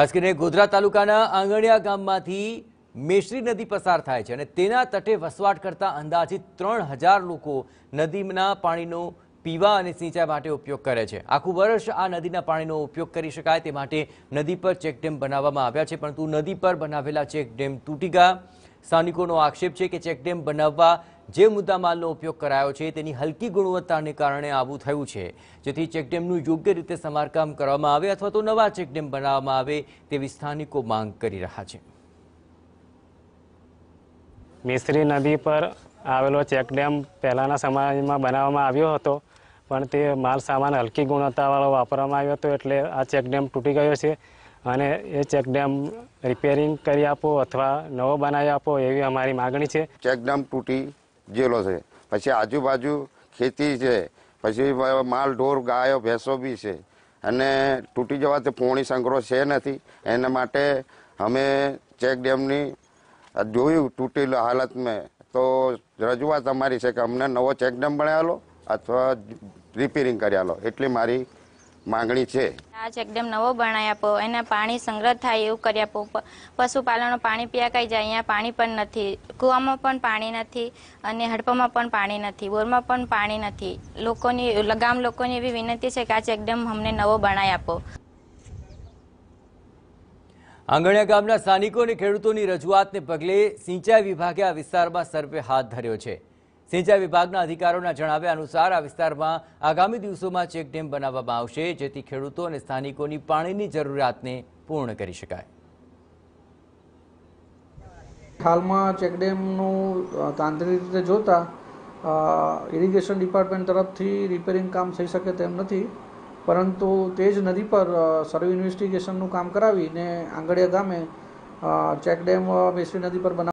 ખાસ કરીને ગોધરા તાલુકાના આંગણિયા ગામમાંથી મેશ્રી નદી પસાર થાય છે અને તેના તટે વસવાટ કરતા અંદાજિત ત્રણ હજાર લોકો નદીના પાણીનો પીવા અને સિંચાઈ માટે ઉપયોગ કરે છે આખું વર્ષ આ નદીના પાણીનો ઉપયોગ કરી શકાય તે માટે નદી પર ચેકડેમ બનાવવામાં આવ્યા છે પરંતુ નદી પર બનાવેલા ચેકડેમ તૂટી ગયા સ્થાનિકોનો આક્ષેપ છે કે ચેકડેમ બનાવવા જે મુદ્દા માલનો ઉપયોગ કરાયો છે તેની હલકી ગુણવત્તાને કારણે આવું થયું છે જેથી ચેકડેમનું યોગ્ય રીતે સમારકામ કરવામાં આવે અથવા તો નવા ચેકડેમ બનાવવામાં આવે તેવી સ્થાનિકો માંગ કરી રહ્યા છે મિસ્ત્રી નદી પર આવેલો ચેકડેમ પહેલાંના સમાજમાં બનાવવામાં આવ્યો હતો પણ તે માલ સામાન હલકી ગુણવત્તાવાળો વાપરવામાં આવ્યો હતો એટલે આ ચેકડેમ તૂટી ગયો છે અને એ ચેકડેમ રિપેરિંગ કરી આપો અથવા નવો બનાવી આપો એવી અમારી માગણી છે ચેકડેમ તૂટી જેલો છે પછી આજુબાજુ ખેતી છે પછી માલ ઢોર ગાયો ભેંસો બી છે અને તૂટી જવાથી પોણી સંગ્રહ છે નથી એના માટે અમે ચેક ડેમની જોયું હાલત મેં તો રજૂઆત અમારી છે કે અમને નવો ચેકડેમ બનાવેલો અથવા રિપેરિંગ કર્યાલો એટલી મારી માંગણી છે આજ એકદમ નવો બનાવી આપો એના પાણી સંગ્રહ થાય એવું કરી આપો પશુપાલનનો પાણી પીયા કઈ જાય અહીંયા પાણી પણ નથી કૂવામાં પણ પાણી નથી અને હડપામાં પણ પાણી નથી બોરમાં પણ પાણી નથી લોકોની ગામ લોકોની એવી વિનંતી છે કે આ એકદમ અમને નવો બનાવી આપો આંગણિયા ગામના સ્થાનિકો અને ખેડૂતોની રજૂઆતને પગલે સિંચાઈ વિભાગે આ વિસ્તારમાં સર્વે હાથ ધર્યો છે સિંચાઈ વિભાગના અધિકારીઓના જણાવ્યા અનુસાર આ વિસ્તારમાં આગામી દિવસોમાં ચેકડેમ બનાવવામાં આવશે જેથી ખેડૂતો અને સ્થાનિકોની પાણીની જરૂરિયાતને પૂર્ણ કરી શકાય હાલમાં ચેકડેમનું તાંત્રિક રીતે જોતા ઇરિગેશન ડિપાર્ટમેન્ટ તરફથી રિપેરિંગ કામ થઈ શકે તેમ નથી પરંતુ તે જ નદી પર સર્વે ઇન્વેસ્ટિગેશનનું કામ કરાવીને આંગળિયા ગામે ચેકડેમ બેસવી નદી પર બનાવ